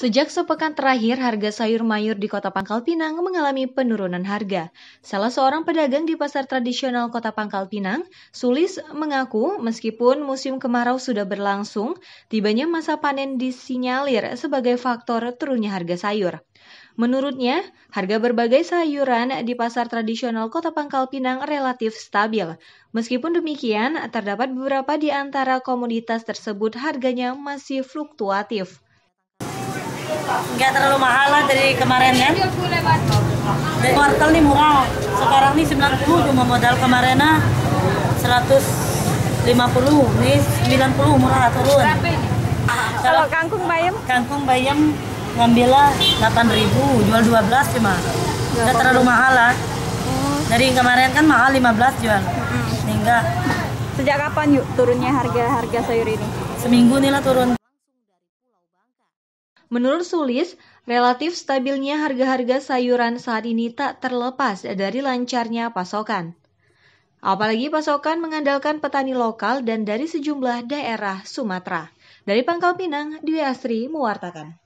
Sejak sepekan terakhir, harga sayur mayur di Kota Pangkal Pinang mengalami penurunan harga. Salah seorang pedagang di pasar tradisional Kota Pangkal Pinang, Sulis, mengaku meskipun musim kemarau sudah berlangsung, tibanya masa panen disinyalir sebagai faktor turunnya harga sayur. Menurutnya, harga berbagai sayuran di pasar tradisional Kota Pangkal Pinang relatif stabil. Meskipun demikian, terdapat beberapa di antara komoditas tersebut harganya masih fluktuatif nggak terlalu mahal lah dari kemarin ya. dari wortel nih murah sekarang nih 90 cuma modal kemarin 150 nih 90 murah turun kalau kangkung bayam kangkung bayam ngambilnya 8000 jual 12 cuma nggak terlalu mahal lah dari kemarin kan mahal 15 kan jual sehingga sejak kapan yuk turunnya harga harga sayur ini seminggu nih lah turun Menurut Sulis, relatif stabilnya harga-harga sayuran saat ini tak terlepas dari lancarnya pasokan. Apalagi pasokan mengandalkan petani lokal dan dari sejumlah daerah Sumatera. Dari Pangkal Pinang, Dwi Asri mewartakan.